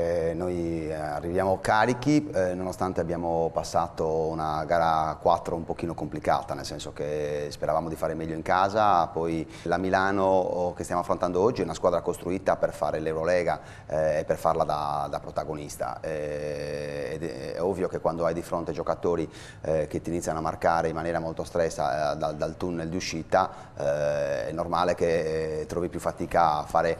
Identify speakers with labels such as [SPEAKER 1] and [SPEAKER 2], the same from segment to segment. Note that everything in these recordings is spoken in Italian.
[SPEAKER 1] Eh, noi eh, arriviamo carichi eh, nonostante abbiamo passato una gara 4 un pochino complicata, nel senso che speravamo di fare meglio in casa, poi la Milano oh, che stiamo affrontando oggi è una squadra costruita per fare l'Eurolega eh, e per farla da, da protagonista. Eh, ed è, ovvio che quando hai di fronte giocatori che ti iniziano a marcare in maniera molto stressa dal, dal, tunnel di uscita, è normale che trovi più fatica a fare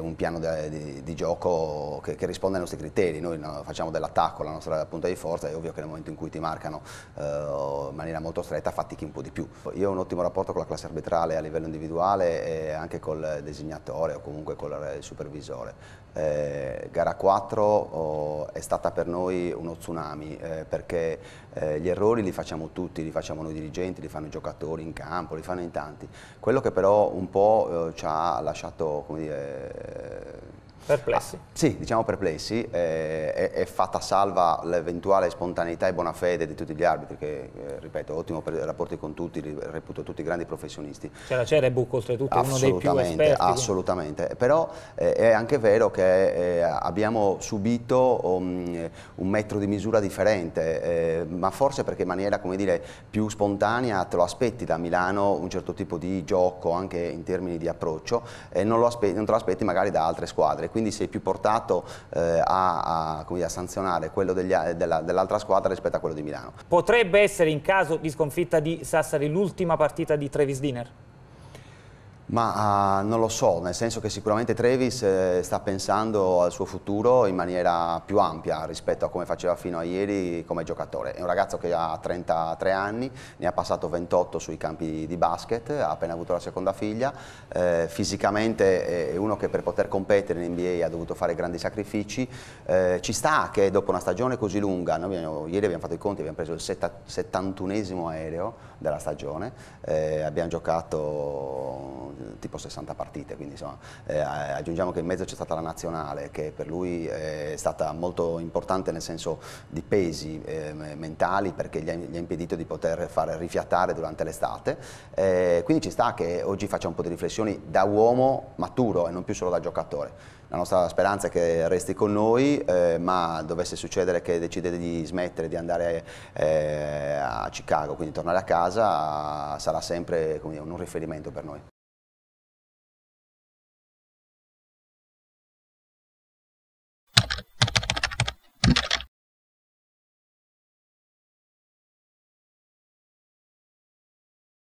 [SPEAKER 1] un piano de, di, di, gioco che che risponde ai nostri criteri, noi facciamo dell'attacco la nostra punta di forza, è ovvio che nel momento in cui ti marcano eh, in maniera molto stretta fatichi un po' di più. Io ho un ottimo rapporto con la classe arbitrale a livello individuale e anche col designatore o comunque col supervisore. Eh, gara 4 oh, è stata per noi uno tsunami eh, perché eh, gli errori li facciamo tutti, li facciamo noi dirigenti, li fanno i giocatori in campo, li fanno in tanti. Quello che però un po' eh, ci ha lasciato come dire, Perplessi. Ah, sì, diciamo perplessi, eh, è, è, fatta salva l'eventuale spontaneità e buona fede di tutti gli arbitri che, eh, ripeto, ottimo per, i rapporti con tutti, reputo tutti grandi professionisti. C'era Cerebuc oltretutto, uno dei più esperti. Assolutamente, quindi. però eh, è anche vero che eh, abbiamo subito um, un metro di misura differente, eh, ma forse perché in maniera, come dire, più spontanea te lo aspetti da Milano un certo tipo di gioco anche in termini di approccio e non, non te lo aspetti magari da altre squadre quindi sei più portato eh, a, a, dire, a, sanzionare quello dell'altra dell squadra rispetto a quello di Milano. Potrebbe essere in caso di sconfitta di Sassari l'ultima partita di Travis Diner? Ma uh, non lo so, nel senso che sicuramente Travis eh, sta pensando al suo futuro in maniera più ampia rispetto a come faceva fino a ieri come giocatore. È un ragazzo che ha 33 anni, ne ha passato 28 sui campi di basket, ha appena avuto la seconda figlia, eh, fisicamente è uno che per poter competere in NBA ha dovuto fare grandi sacrifici, eh, ci sta che dopo una stagione così lunga, noi abbiamo, ieri abbiamo fatto i conti, abbiamo preso il 71esimo aereo della stagione, eh, abbiamo giocato tipo 60 partite, quindi insomma, eh, aggiungiamo che in mezzo c'è stata la nazionale che per lui è stata molto importante nel senso di pesi eh, mentali perché gli ha, gli ha, impedito di poter fare rifiatare durante l'estate, eh, quindi ci sta che oggi faccia un po' di riflessioni da uomo maturo e non più solo da giocatore. La nostra speranza è che resti con noi, eh, ma dovesse succedere che decidete di smettere di andare eh, a Chicago, quindi tornare a casa, sarà sempre un riferimento per noi.